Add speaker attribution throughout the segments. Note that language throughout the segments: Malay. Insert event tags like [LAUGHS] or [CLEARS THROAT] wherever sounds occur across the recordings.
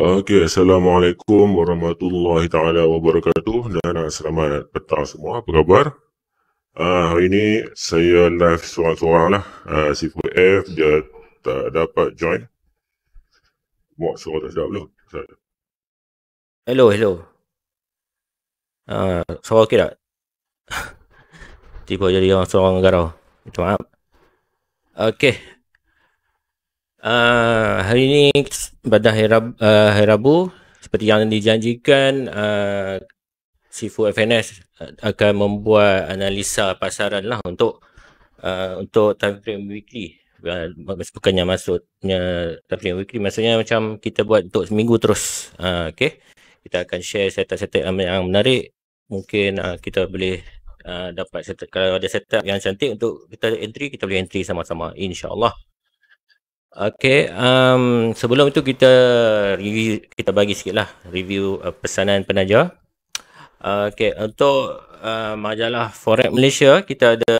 Speaker 1: Okey, Assalamualaikum warahmatullahi taala wabarakatuh dan ah, selamat petang semua. Apa khabar? Uh, hari ini saya live seorang-seorang lah. Uh, ah, Sifu F dia tak dapat join. Buat suara tak sedap dulu. Hello, hello. Uh, suara okey tak? [LAUGHS] Tiba jadi orang seorang garau. Minta maaf. Okey, Ah, hari ini pada hari, Rab, uh, hari Rabu seperti yang dijanjikan uh, Sifu FNS akan membuat analisa pasaran lah untuk uh, untuk time frame weekly bukannya maksudnya time frame weekly maksudnya macam kita buat untuk seminggu terus uh, okay. kita akan share setup-setup yang menarik mungkin uh, kita boleh uh, dapat setup, kalau ada setup yang cantik untuk kita entry kita boleh entry sama-sama insyaAllah Allah. Okay, um, sebelum itu kita review, kita bagi sikit lah review uh, pesanan penaja. Uh, okay, untuk uh, majalah Forex Malaysia, kita ada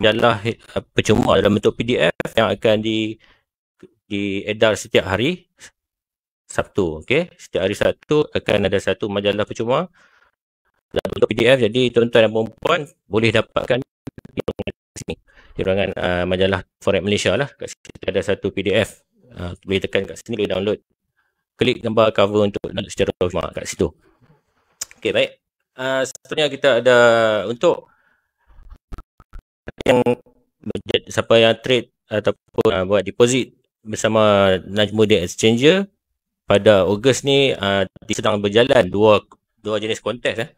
Speaker 1: majalah uh, percuma dalam bentuk PDF yang akan di diedar setiap hari Sabtu. Okay, setiap hari Sabtu akan ada satu majalah percuma dalam bentuk PDF. Jadi, tuan-tuan dan perempuan boleh dapatkan di sini kiraan uh, ah, majalah Forex Malaysia lah kat sini ada satu PDF uh, ah, boleh tekan kat sini boleh download klik gambar cover untuk download secara automatik kat situ Okay baik uh, ah, seterusnya kita ada untuk yang siapa yang trade ataupun uh, buat deposit bersama Najmudin Exchanger pada Ogos ni uh, sedang berjalan dua dua jenis kontes eh.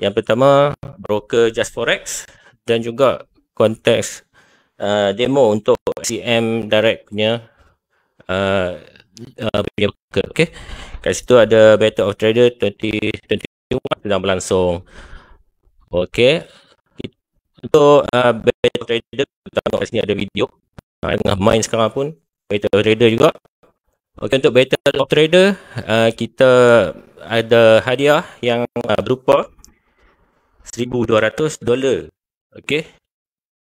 Speaker 1: yang pertama broker Just Forex dan juga konteks uh, demo untuk CM direct punya uh, uh, punya okay. kat situ ada Battle of Trader 2021 sedang berlangsung Okey. Untuk uh, Battle of Trader, kita tengok kat sini ada video. Uh, tengah main sekarang pun. Battle of Trader juga. Okey, untuk Battle of Trader, uh, kita ada hadiah yang uh, berupa $1,200. Okey.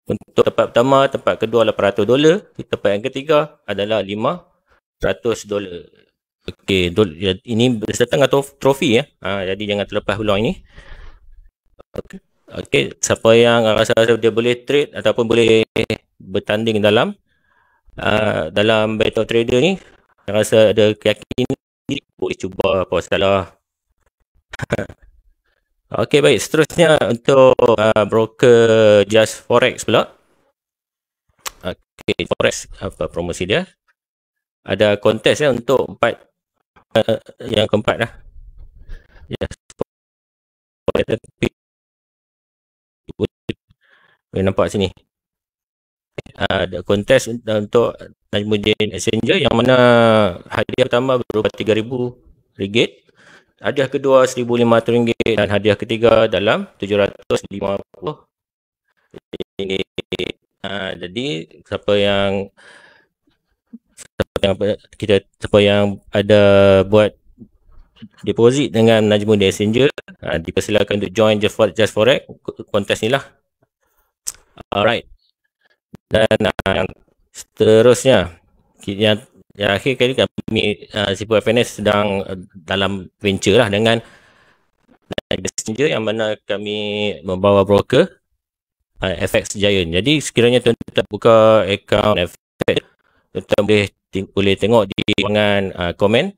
Speaker 1: Untuk tempat pertama, tempat kedua adalah 800 dolar. Tempat yang ketiga adalah 500 dolar. Okey, do, ya, ini berserta dengan trofi ya. Ha, jadi jangan terlepas peluang ini. Okey, okay, siapa yang rasa, rasa dia boleh trade ataupun boleh bertanding dalam uh, dalam battle trader ni, rasa ada keyakinan boleh cuba apa segala. [LAUGHS] Okey baik, seterusnya untuk uh, broker Just Forex pula. Okey, Forex apa promosi dia? Ada kontes ya untuk empat uh, yang keempat lah. Just Forex. Boleh nampak sini. Ah, ada kontes untuk najmudin Exchanger yang mana hadiah utama berupa rm ringgit hadiah kedua RM1,500 dan hadiah ketiga dalam RM750. Ha, jadi siapa yang siapa yang kita siapa yang ada buat deposit dengan Najmudin Messenger ha, dipersilakan untuk join Just for, Just Forex kontes ni lah. Alright. Dan ha, seterusnya yang ya, akhir kali kami uh, Sipu FNS sedang uh, dalam venture lah dengan Messenger yang mana kami membawa broker uh, FX Giant. Jadi sekiranya tuan-tuan buka account FX tuan-tuan boleh, ting- boleh tengok di ruangan uh, komen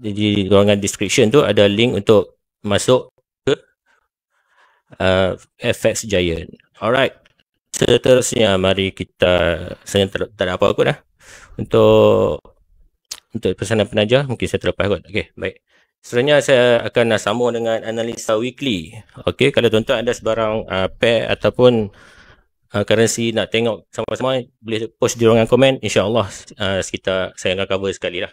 Speaker 1: di ruangan description tu ada link untuk masuk ke uh, FX Giant. Alright. Seterusnya mari kita saya tak, ada apa-apa dah untuk untuk pesanan penaja mungkin saya terlepas kot. Okey, baik. Selanjutnya saya akan uh, sambung dengan analisa weekly. Okey, kalau tuan-tuan ada sebarang uh, pair ataupun uh, currency nak tengok sama-sama boleh post di ruangan komen. InsyaAllah uh, sekitar saya akan cover sekali lah.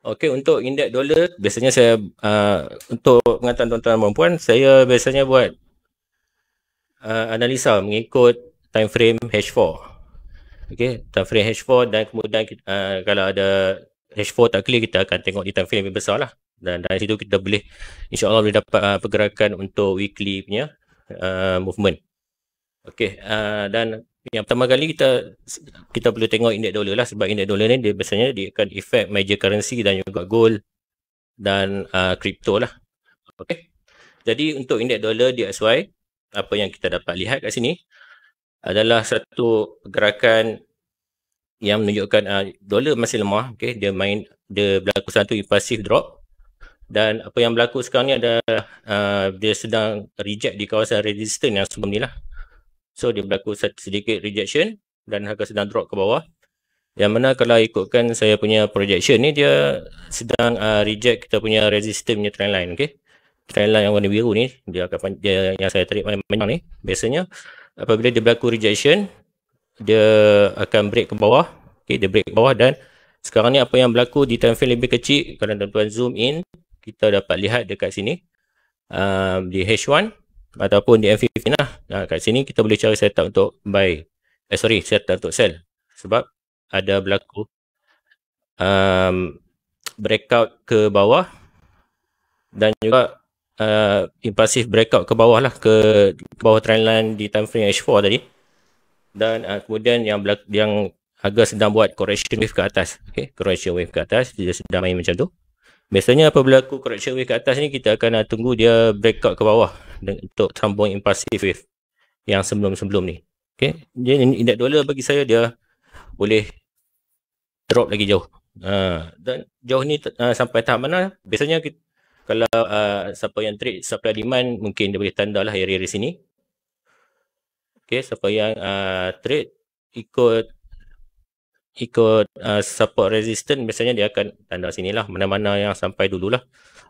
Speaker 1: Okey, untuk indeks dolar, biasanya saya uh, untuk pengantar tuan-tuan perempuan, saya biasanya buat uh, analisa mengikut time frame H4 okey time frame H4 dan kemudian uh, kalau ada H4 tak clear kita akan tengok di time frame lebih besar lah dan dari situ kita boleh insyaAllah boleh dapat uh, pergerakan untuk weekly punya uh, movement okey uh, dan yang pertama kali kita kita perlu tengok index dollar lah sebab index dollar ni dia biasanya dia akan effect major currency dan juga gold dan uh, crypto lah okey jadi untuk index dollar DXY apa yang kita dapat lihat kat sini adalah satu pergerakan yang menunjukkan uh, dolar masih lemah okay? dia main dia berlaku satu impulsive drop dan apa yang berlaku sekarang ni ada uh, dia sedang reject di kawasan resistance yang sebelum ni lah so dia berlaku sedikit rejection dan harga sedang drop ke bawah yang mana kalau ikutkan saya punya projection ni dia sedang uh, reject kita punya resistance punya trend line okey yang warna biru ni dia akan dia yang saya tarik paling banyak ni biasanya apabila dia berlaku rejection dia akan break ke bawah okey dia break ke bawah dan sekarang ni apa yang berlaku di time frame lebih kecil kalau tuan-tuan zoom in kita dapat lihat dekat sini um, di H1 ataupun di MV lah nah, kat sini kita boleh cari setup untuk buy eh sorry setup untuk sell sebab ada berlaku um, breakout ke bawah dan juga uh, impulsive breakout ke bawah lah ke, ke bawah trendline di time frame H4 tadi dan uh, kemudian yang belak- yang agak sedang buat correction wave ke atas okay? correction wave ke atas dia sedang main macam tu biasanya apa berlaku correction wave ke atas ni kita akan uh, tunggu dia breakout ke bawah untuk sambung impulsive wave yang sebelum-sebelum ni okey jadi index dollar bagi saya dia boleh drop lagi jauh uh, dan jauh ni uh, sampai tahap mana biasanya kita kalau uh, siapa yang trade supply demand mungkin dia boleh tandalah area di sini okey siapa yang uh, trade ikut ikut uh, support resistance biasanya dia akan tanda sinilah mana-mana yang sampai dulu lah,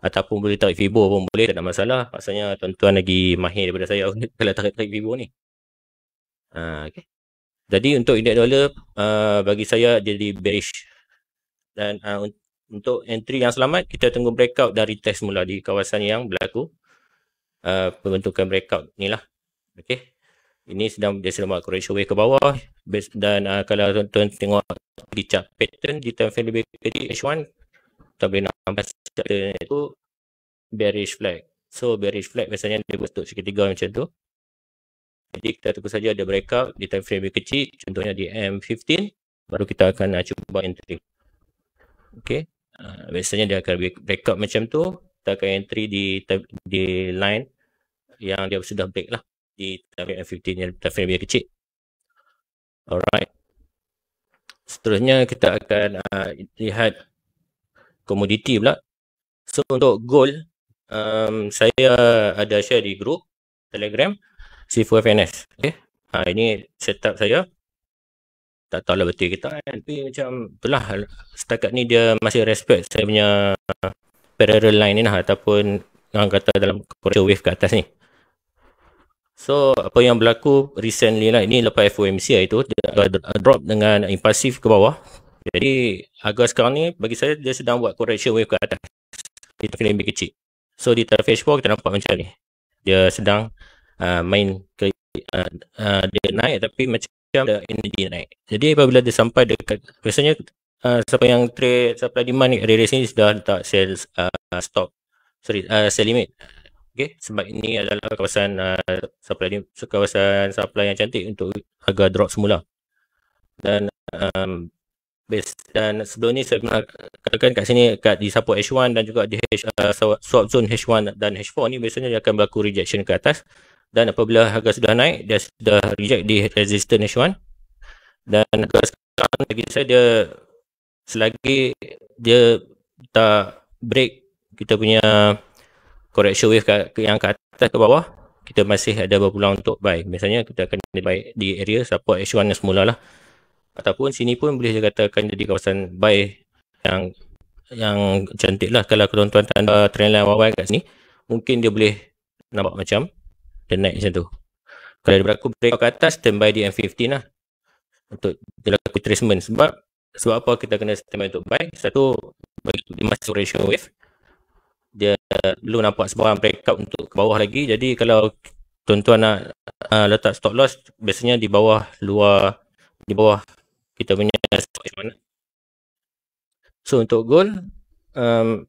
Speaker 1: ataupun boleh tarik fibo pun boleh tak ada masalah maksudnya tuan-tuan lagi mahir daripada saya [LAUGHS] kalau tarik-tarik fibo ni uh, okay. jadi untuk index dollar uh, bagi saya jadi bearish dan uh, untuk untuk entry yang selamat kita tunggu breakout dari test mula di kawasan yang berlaku uh, pembentukan breakout ni lah okay. ini sedang dia sedang buat correction wave ke bawah dan uh, kalau tuan-tuan tengok di chart pattern di time frame lebih kecil H1 tuan boleh nampak pattern itu bearish flag so bearish flag biasanya dia bentuk seketiga macam tu jadi kita tunggu saja ada breakout di time frame lebih kecil contohnya di M15 baru kita akan uh, cuba entry Okay. Uh, biasanya dia akan backup macam tu. Kita akan entry di di line yang dia sudah break lah. Di time F15 yang time lebih kecil. Alright. Seterusnya kita akan uh, lihat komoditi pula. So untuk gold, um, saya ada share di grup Telegram C4FNS. Okay. Uh, ini setup saya tak tahu lah betul kita kan tapi macam itulah setakat ni dia masih respect saya punya parallel line ni lah ataupun orang kata dalam pressure wave ke atas ni so apa yang berlaku recently lah ini lepas FOMC lah itu dia drop dengan impulsif ke bawah jadi agak sekarang ni bagi saya dia sedang buat correction wave ke atas kita kena lebih kecil so di tarif H4 kita nampak macam ni dia sedang uh, main ke uh, uh, dia naik tapi macam macam ada energy naik. Jadi apabila dia sampai dekat biasanya uh, siapa yang trade supply demand ni area sini sudah letak sales uh, stop sorry uh, sell limit. Okay, sebab ini adalah kawasan uh, supply kawasan supply yang cantik untuk harga drop semula. Dan um, base dan sebelum ni saya pernah katakan kat sini kat di support H1 dan juga di H, uh, swap zone H1 dan H4 ni biasanya dia akan berlaku rejection ke atas dan apabila harga sudah naik dia sudah reject di resistance H1 dan harga sekarang lagi saya dia selagi dia tak break kita punya correction wave ke, yang ke atas ke bawah kita masih ada berpeluang untuk buy biasanya kita akan buy di area support H1 yang semula lah ataupun sini pun boleh dikatakan jadi kawasan buy yang yang cantik lah kalau tuan-tuan tanda trendline YY kat sini mungkin dia boleh nampak macam dia naik macam tu kalau dia berlaku break ke atas standby di M15 lah untuk dilakukan treatment. sebab sebab apa kita kena standby untuk buy satu dia masuk ratio wave dia belum nampak sebarang breakout untuk ke bawah lagi jadi kalau tuan-tuan nak uh, letak stop loss biasanya di bawah luar di bawah kita punya stop mana so untuk gold um,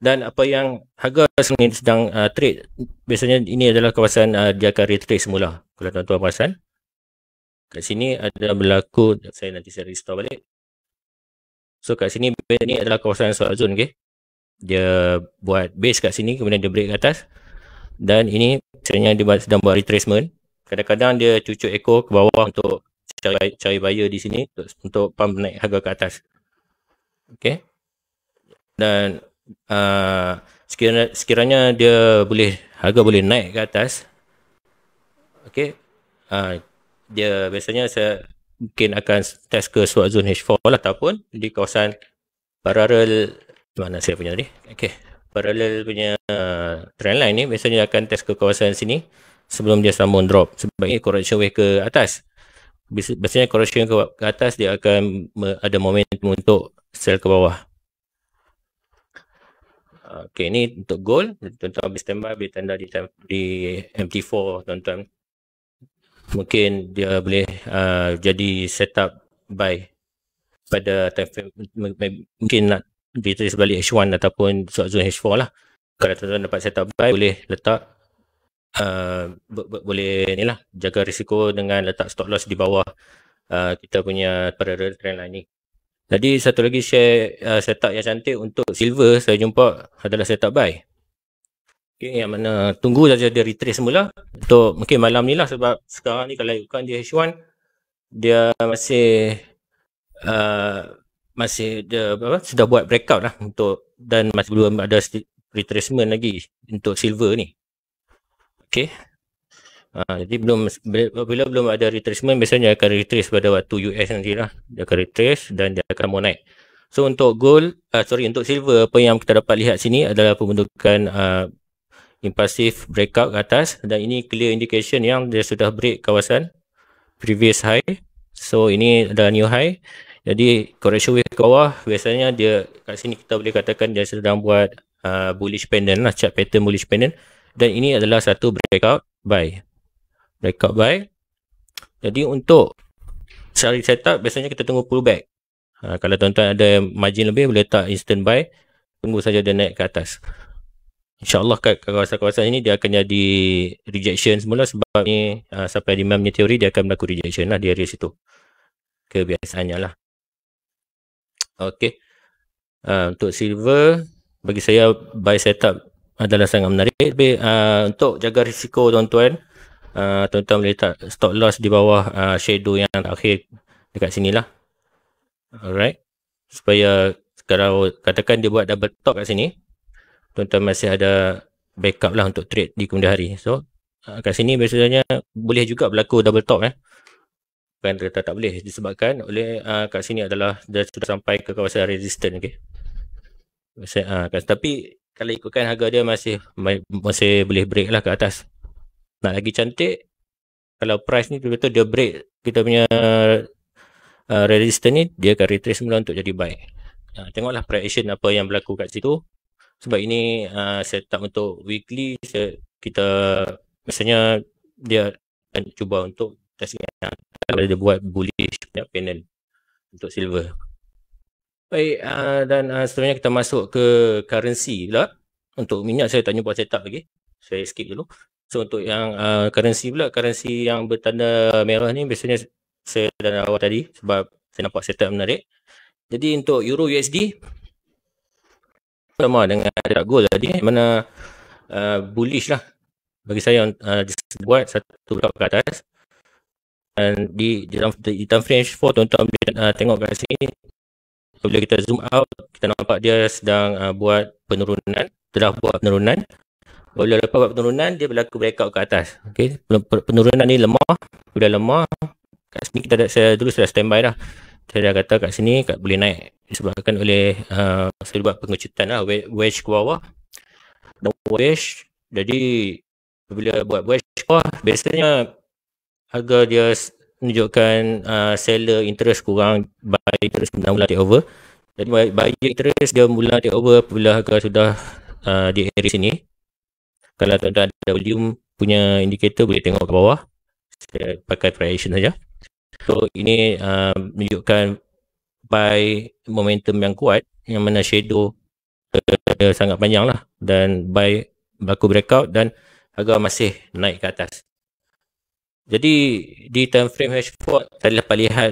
Speaker 1: dan apa yang harga sekarang sedang uh, trade biasanya ini adalah kawasan uh, dia akan retrace semula kalau tuan-tuan perasan kat sini ada berlaku saya nanti saya restore balik so kat sini ini adalah kawasan short zone okay? dia buat base kat sini kemudian dia break ke atas dan ini sebenarnya dia sedang buat retracement kadang-kadang dia cucuk ekor ke bawah untuk cari, cari buyer di sini untuk, untuk pump naik harga ke atas okay? dan uh, sekiranya, sekiranya dia boleh harga boleh naik ke atas okey uh, dia biasanya saya mungkin akan test ke swap zone H4 lah ataupun di kawasan parallel mana saya punya tadi okey parallel punya uh, trend line ni biasanya akan test ke kawasan sini sebelum dia sambung drop sebaiknya correction wave ke atas biasanya correction ke, ke atas dia akan ada momentum untuk sell ke bawah Okay, ni untuk goal. Tuan-tuan boleh standby, boleh tanda di, di MT4 tuan-tuan. Mungkin dia boleh uh, jadi setup by pada time frame, mungkin nak retrace sebalik H1 ataupun short zone H4 lah. Kalau tuan-tuan dapat setup by, boleh letak uh, bo- boleh ni lah, jaga risiko dengan letak stop loss di bawah uh, kita punya parallel trend line ni. Tadi satu lagi share uh, setup yang cantik untuk silver saya jumpa adalah setup buy. Okay, yang mana tunggu saja dia retrace semula untuk mungkin malam ni lah sebab sekarang ni kalau ikutkan dia H1 dia masih uh, masih dia apa, sudah buat breakout lah untuk dan masih belum ada retracement lagi untuk silver ni. Okay. Ha, jadi belum bila belum ada retracement biasanya akan retrace pada waktu US nanti lah. Dia akan retrace dan dia akan mau naik. So untuk gold, uh, sorry untuk silver apa yang kita dapat lihat sini adalah pembentukan uh, impulsive breakout ke atas dan ini clear indication yang dia sudah break kawasan previous high. So ini adalah new high. Jadi correction wave ke bawah biasanya dia kat sini kita boleh katakan dia sedang buat uh, bullish pendant lah, chart pattern bullish pendant dan ini adalah satu breakout buy. Backup buy. Jadi untuk Sehari setup Biasanya kita tunggu pullback ha, Kalau tuan-tuan ada margin lebih Boleh letak instant buy Tunggu saja dia naik ke atas InsyaAllah kat kawasan-kawasan ini Dia akan jadi rejection semula Sebab ni ha, Sampai di memnya teori Dia akan berlaku rejection lah Di area situ Kebiasaannya lah Okay ha, Untuk silver Bagi saya Buy setup adalah sangat menarik. Tapi uh, untuk jaga risiko tuan-tuan, Ah, tuan-tuan boleh letak stop loss di bawah uh, shadow yang akhir dekat sini lah alright supaya kalau katakan dia buat double top kat sini tuan-tuan masih ada backup lah untuk trade di kemudian hari so uh, kat sini biasanya boleh juga berlaku double top eh bukan tak tak boleh disebabkan oleh uh, kat sini adalah dah sudah sampai ke kawasan resistance okay Masa, uh, kat, tapi kalau ikutkan harga dia masih masih boleh break lah ke atas nak lagi cantik kalau price ni betul dia break kita punya uh, resistor ni dia akan retrace semula untuk jadi buy ha, tengoklah action apa yang berlaku kat situ sebab ini uh, setup untuk weekly so kita biasanya dia akan cuba untuk test kalau dia buat bullish punya panel untuk silver baik uh, dan uh, seterusnya kita masuk ke currency pula untuk minyak saya tanya buat setup lagi saya skip dulu So untuk yang uh, currency pula, currency yang bertanda merah ni biasanya saya dah awak tadi sebab saya nampak setup menarik. Jadi untuk Euro USD sama dengan ada gold tadi eh, mana uh, bullish lah bagi saya uh, buat satu top ke atas dan di, di dalam di time frame 4 tuan-tuan uh, tengok kat sini bila kita zoom out kita nampak dia sedang uh, buat penurunan telah buat penurunan bila lepas buat penurunan, dia berlaku breakout ke atas. Okay. Penurunan ni lemah. Sudah lemah. Kat sini kita dah, saya dulu sudah standby dah. Saya dah kata kat sini kat boleh naik disebabkan oleh uh, saya buat pengecutan lah wedge ke bawah. Dan Jadi bila buat wedge ke bawah, biasanya harga dia menunjukkan uh, seller interest kurang buy interest mula, mula take over. Jadi buy interest dia mula take over apabila harga sudah uh, di area sini kalau tuan-tuan ada volume punya indikator boleh tengok ke bawah saya pakai variation saja so ini uh, menunjukkan by momentum yang kuat yang mana shadow uh, sangat panjang lah dan by baku breakout dan harga masih naik ke atas jadi di time frame H4 tadi dapat lihat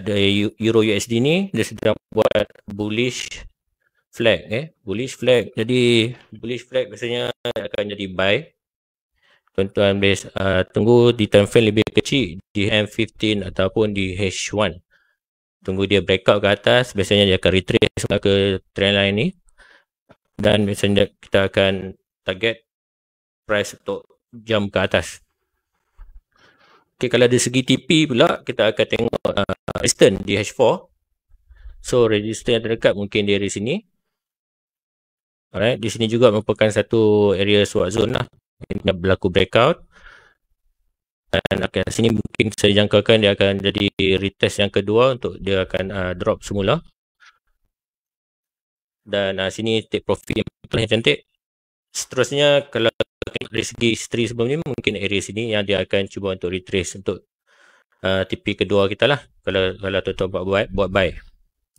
Speaker 1: euro USD ni dia sedang buat bullish flag eh bullish flag jadi bullish flag biasanya akan jadi buy tuan-tuan boleh uh, tunggu di time frame lebih kecil di M15 ataupun di H1 tunggu dia breakout ke atas biasanya dia akan retrace ke trend trendline ni dan biasanya kita akan target price untuk jump ke atas Okay, kalau dari segi TP pula kita akan tengok uh, resistance di H4 so resistance yang terdekat mungkin di area sini Alright, di sini juga merupakan satu area swap zone lah dia berlaku breakout dan akan sini mungkin saya jangkakan dia akan jadi retest yang kedua untuk dia akan uh, drop semula dan uh, sini take profit yang betul cantik seterusnya kalau dari segi history sebelum ni mungkin area sini yang dia akan cuba untuk retrace untuk uh, TP kedua kita lah kalau kalau tuan-tuan buat, buat, buat buy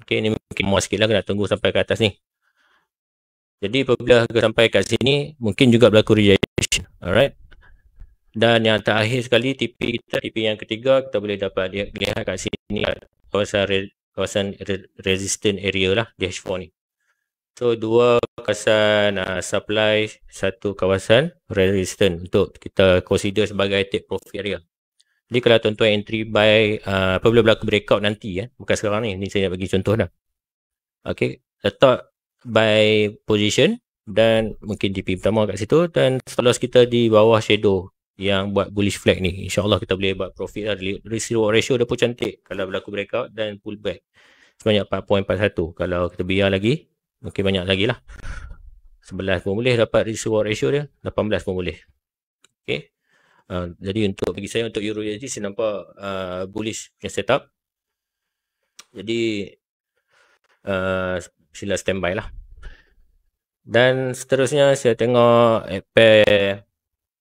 Speaker 1: ok ni mungkin more sikit lah kena tunggu sampai ke atas ni jadi apabila sampai kat sini mungkin juga berlaku rejection Alright. Dan yang terakhir sekali TP kita, TP yang ketiga kita boleh dapat lihat kat sini kat kawasan, re, kawasan re, resistant area lah DH4 ni. So dua kawasan uh, supply, satu kawasan resistant untuk kita consider sebagai take profit area. Jadi kalau tuan-tuan entry buy uh, apa boleh berlaku breakout nanti ya, eh? bukan sekarang ni, ni saya nak bagi contoh dah. Okay, letak buy position dan mungkin DP pertama kat situ dan selepas kita di bawah shadow yang buat bullish flag ni insyaAllah kita boleh buat profit lah risk reward ratio dia pun cantik kalau berlaku breakout dan pullback sebanyak 4.41 kalau kita biar lagi mungkin banyak lagi lah 11 pun boleh dapat risk reward ratio dia 18 pun boleh ok uh, ah, jadi untuk bagi saya untuk euro jadi saya nampak uh, bullish punya setup jadi uh, sila standby lah dan seterusnya saya tengok pair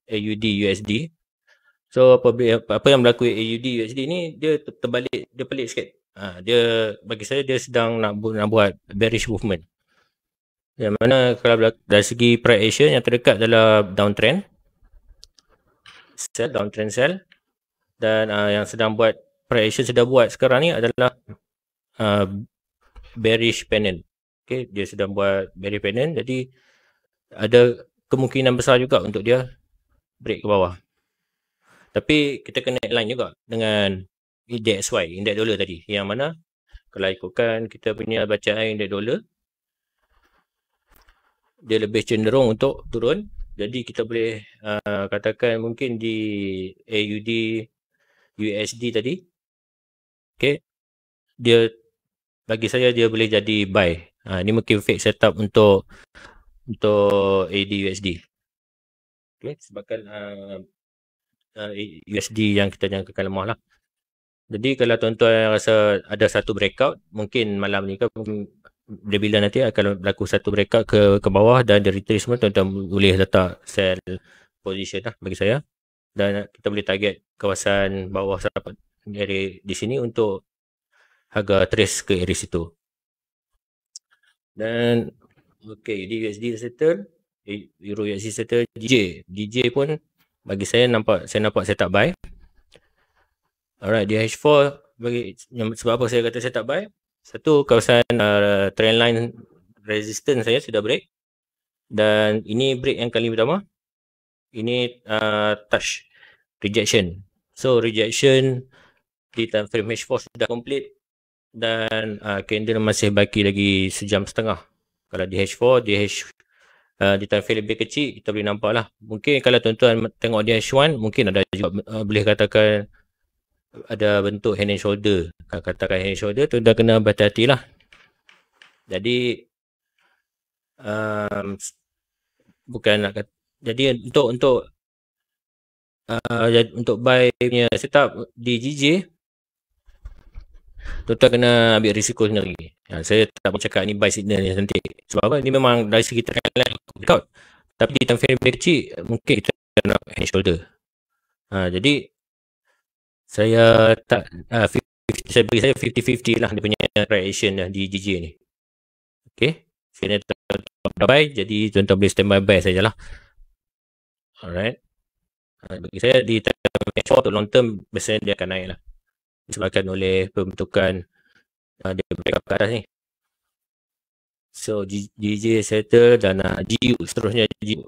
Speaker 1: AUD USD. So apa apa yang berlaku AUD USD ni dia terbalik dia pelik sikit. Ha, dia bagi saya dia sedang nak, bu- nak buat bearish movement. Yang mana kalau dari segi price action yang terdekat adalah downtrend. Sell downtrend sell dan uh, yang sedang buat price action sedang buat sekarang ni adalah uh, bearish panel okay, dia sedang buat merry panel jadi ada kemungkinan besar juga untuk dia break ke bawah tapi kita kena line juga dengan DXY, index dollar tadi yang mana kalau ikutkan kita punya bacaan index dollar dia lebih cenderung untuk turun jadi kita boleh uh, katakan mungkin di AUD USD tadi okay, dia bagi saya dia boleh jadi buy Ha, ni mungkin fake setup untuk untuk AD USD. Okay, sebabkan uh, ha, ha, uh, USD yang kita jangkakan lemah lah. Jadi kalau tuan-tuan rasa ada satu breakout, mungkin malam ni ke, bila-bila nanti akan berlaku satu breakout ke ke bawah dan dari retrace semua, tuan-tuan boleh letak sell position lah bagi saya. Dan kita boleh target kawasan bawah area di sini untuk harga trace ke area situ dan okay USD settle euro USD settle DJ DJ pun bagi saya nampak saya nampak saya tak buy alright di H4 bagi sebab apa saya kata saya tak buy satu kawasan uh, trend line resistance saya sudah break dan ini break yang kali pertama ini uh, touch rejection so rejection di time frame H4 sudah complete dan uh, candle masih baki lagi sejam setengah. Kalau di H4, di H uh, di time frame lebih kecil kita boleh nampak lah. Mungkin kalau tuan-tuan tengok di H1 mungkin ada juga uh, boleh katakan ada bentuk hand and shoulder. Kalau katakan hand and shoulder tu dah kena berhati-hati lah. Jadi um, bukan nak kata, jadi untuk untuk uh, untuk buy punya setup di GJ Tuan-tuan kena ambil risiko sendiri. Ha, saya tak boleh cakap ni buy signal yang cantik. Sebab apa? Ini memang dari segi tekanan breakout. Tapi di time frame lebih kecil, mungkin kita nak hand shoulder. Ha, jadi, saya tak, ha, 50, saya beri saya 50-50 lah dia punya reaction lah di GG ni. Okay. Sekiranya tuan-tuan buy, jadi tuan-tuan boleh standby buy sajalah. Alright. Ha, bagi saya di time short untuk long term, biasanya dia akan naik lah disebabkan oleh pembentukan uh, dia backup ke atas ni. So DJ settle dan uh, GU seterusnya GU.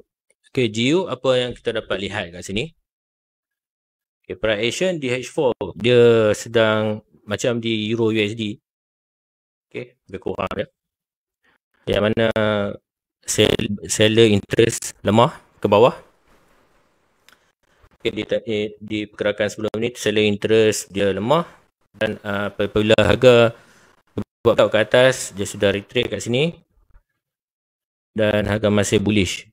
Speaker 1: Okay GU apa yang kita dapat lihat kat sini. Okay preparation DH4 dia sedang macam di Euro USD. Okay lebih kurang ya. Yang mana sell, seller interest lemah ke bawah market di, eh, diperkirakan sebelum ini seller interest dia lemah dan ah, apabila uh, harga buat ke atas dia sudah retreat kat sini dan harga masih bullish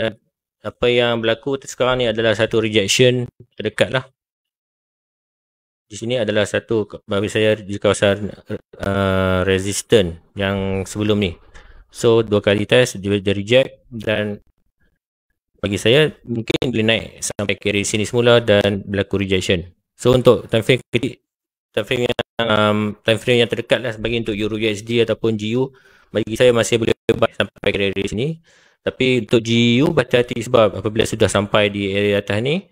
Speaker 1: dan apa yang berlaku sekarang ni adalah satu rejection terdekat lah di sini adalah satu bagi saya di kawasan uh, resistant yang sebelum ni so dua kali test dia, dia reject dan bagi saya mungkin boleh naik sampai carry sini semula dan berlaku rejection. So untuk time frame kecil time frame yang um, time frame yang terdekat lah bagi untuk Euro USD ataupun GU bagi saya masih boleh buy sampai carry sini. Tapi untuk GU baca hati sebab apabila sudah sampai di area atas ni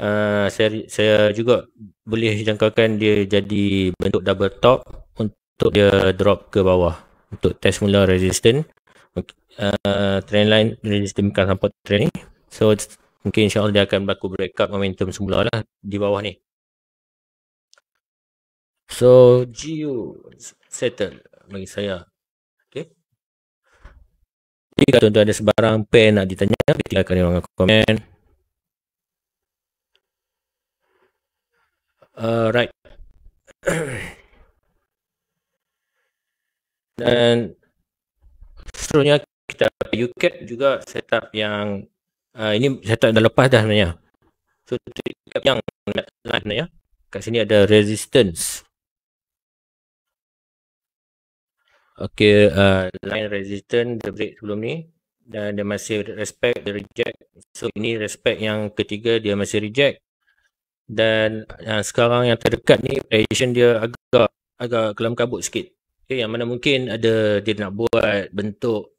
Speaker 1: uh, saya, saya juga boleh jangkakan dia jadi bentuk double top untuk dia drop ke bawah untuk test mula resistance uh, eh, trend line dari sistem kan support trend ni. So mungkin insyaAllah dia akan berlaku breakout momentum semula lah di bawah ni. So GU settle bagi saya. Okay. Jika tuan-tuan ada sebarang pen nak ditanya, tinggalkan di ruangan komen. Alright. Eh, uh, [COUGHS] Dan seterusnya kita UCAT juga setup yang uh, ini setup dah lepas dah sebenarnya. So UCAT yang live ya. Kat sini ada resistance. Okay, uh, line resistance the break sebelum ni dan dia masih respect dia reject. So ini respect yang ketiga dia masih reject. Dan uh, sekarang yang terdekat ni position dia agak agak kelam kabut sikit. Okay, yang mana mungkin ada dia nak buat bentuk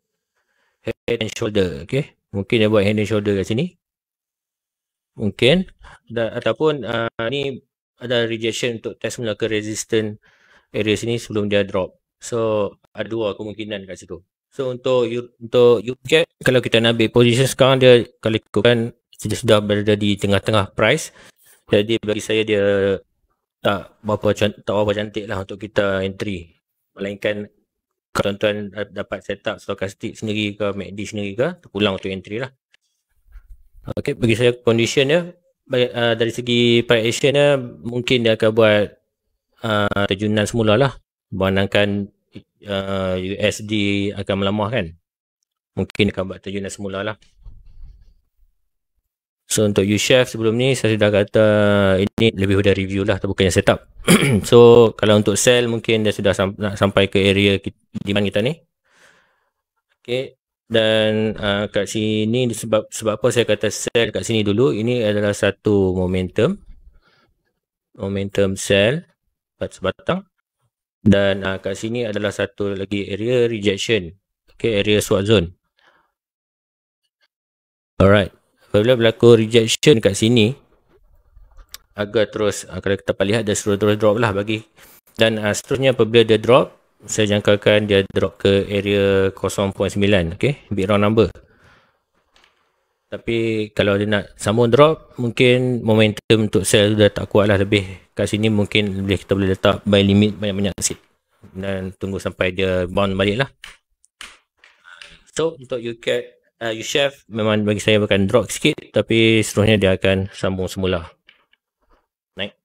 Speaker 1: head and shoulder. Okay. Mungkin dia buat head and shoulder kat sini. Mungkin. Da, ataupun uh, ni ada rejection untuk test mula ke resistant area sini sebelum dia drop. So, ada dua kemungkinan kat situ. So, untuk you, untuk you get, kalau kita nak ambil position sekarang dia kalau ikutkan dia sudah berada di tengah-tengah price. Jadi bagi saya dia tak berapa, tak cantik lah untuk kita entry melainkan kalau tuan-tuan dapat set up stochastic sendiri ke MACD sendiri ke terpulang untuk entry lah Okay, bagi saya condition dia bagi, uh, dari segi prediction dia mungkin dia akan buat uh, terjunan semula lah menangkan uh, USD akan melemah kan mungkin dia akan buat terjunan semula lah So untuk you chef sebelum ni saya sudah kata ini lebih dari review lah atau bukannya setup. [CLEARS THROAT] so kalau untuk sell mungkin dia sudah sam- nak sampai ke area di mana kita ni. Okay. Dan uh, kat sini sebab sebab apa saya kata sell kat sini dulu. Ini adalah satu momentum. Momentum sell kat sebatang. Dan uh, kat sini adalah satu lagi area rejection. Okay, area swap zone. Alright apabila berlaku rejection kat sini agar terus uh, kalau kita dapat lihat dia suruh terus drop lah bagi dan uh, seterusnya apabila dia drop saya jangkakan dia drop ke area 0.9 okay big round number tapi kalau dia nak sambung drop mungkin momentum untuk sell dah tak kuat lah lebih kat sini mungkin lebih kita boleh letak buy limit banyak-banyak sikit dan tunggu sampai dia bound balik lah so untuk UCAT uh, Yusuf memang bagi saya akan drop sikit tapi seterusnya dia akan sambung semula. Naik.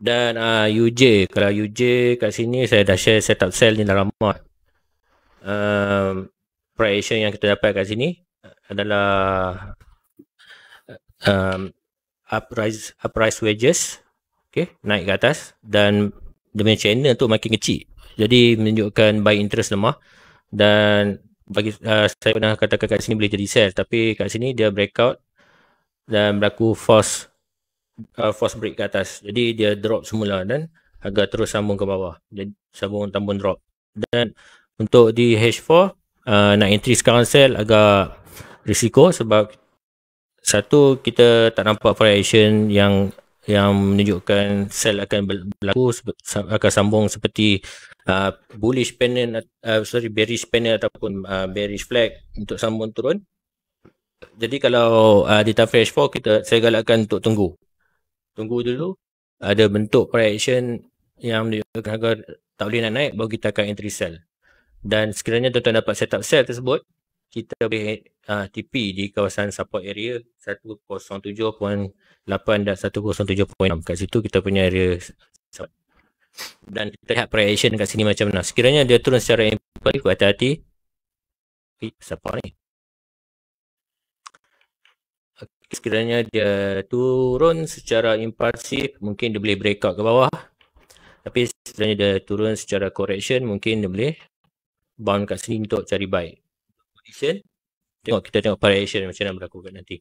Speaker 1: Dan uh, UJ, kalau UJ kat sini saya dah share setup cell ni dah lama. Uh, yang kita dapat kat sini adalah um, uprise, uprise wages, okay, naik ke atas dan dia punya channel tu makin kecil jadi menunjukkan buy interest lemah dan bagi uh, saya pernah katakan kat sini boleh jadi sell tapi kat sini dia breakout dan berlaku force uh, force break ke atas jadi dia drop semula dan agak terus sambung ke bawah jadi sambung tambun drop dan untuk di H4 uh, nak entry sekarang sell agak risiko sebab satu kita tak nampak variation yang yang menunjukkan sell akan berlaku akan sambung seperti Ah, bullish panel uh, sorry bearish panel ataupun uh, bearish flag untuk sambung turun jadi kalau uh, data flash 4 kita saya galakkan untuk tunggu tunggu dulu ada bentuk correction yang menunjukkan harga tak boleh nak naik baru kita akan entry sell dan sekiranya tuan-tuan dapat set up sell tersebut kita boleh uh, TP di kawasan support area 107.8 dan 107.6 kat situ kita punya area support dan kita lihat pre kat sini macam mana. Sekiranya dia turun secara impulse, aku hati-hati. Eh, siapa ni? Sekiranya dia turun secara impulsif, mungkin dia boleh break out ke bawah. Tapi sekiranya dia turun secara correction, mungkin dia boleh bound kat sini untuk cari baik. Position. Tengok kita tengok pre macam mana berlaku kat nanti.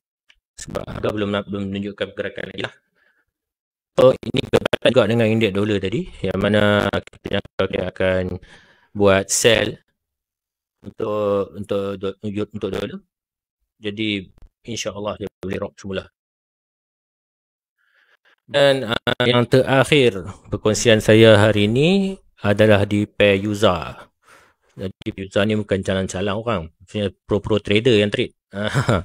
Speaker 1: Sebab agak belum belum menunjukkan pergerakan lagi lah. Oh ini dekat juga dengan ringgit dolar tadi yang mana kita nak akan buat sell untuk untuk untuk, untuk dolar. Jadi insya Allah dia boleh rock semula. Dan uh, yang terakhir perkongsian saya hari ini adalah di pair user. Jadi user ni bukan jalan jalan orang. Maksudnya pro-pro trader yang trade. [LAUGHS]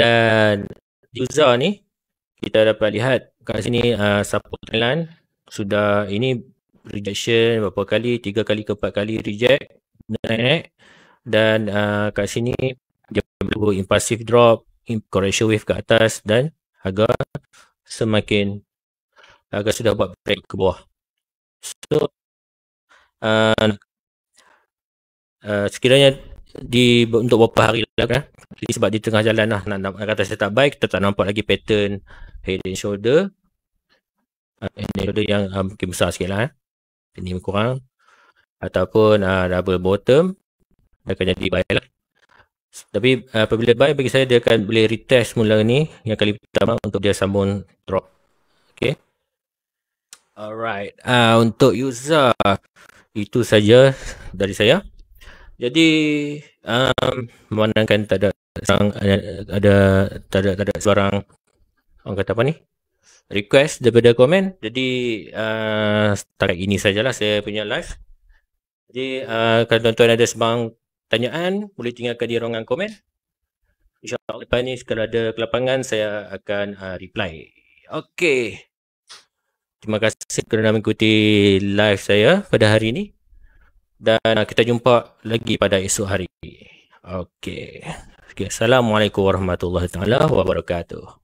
Speaker 1: Dan user ni kita dapat lihat kat sini uh, support Thailand sudah ini rejection berapa kali tiga kali ke empat kali reject naik naik dan uh, kat sini dia perlu impulsive drop correction wave ke atas dan harga semakin harga sudah buat break ke bawah so uh, uh, sekiranya di untuk beberapa hari lah kan. ini sebab di tengah jalan lah nak, nak kata saya tak baik kita tak nampak lagi pattern head and shoulder. Uh, head and shoulder yang uh, mungkin besar sikit lah. Eh. Ini kurang. Ataupun uh, double bottom akan jadi baik lah. Tapi apabila uh, buy bagi saya dia akan boleh retest mula ni yang kali pertama untuk dia sambung drop. Okay. Alright. Uh, untuk user itu saja dari saya. Jadi um, memandangkan tak ada seorang ada, ada tak ada tak ada seorang orang kata apa ni? Request daripada komen. Jadi uh, setakat ini sajalah saya punya live. Jadi uh, kalau tuan-tuan ada sebarang tanyaan boleh tinggalkan di ruangan komen. InsyaAllah lepas ni sekali ada kelapangan saya akan uh, reply. Okay. Terima kasih kerana mengikuti live saya pada hari ini dan ah, kita jumpa lagi pada esok hari. Okey. Okay. Assalamualaikum warahmatullahi taala wabarakatuh.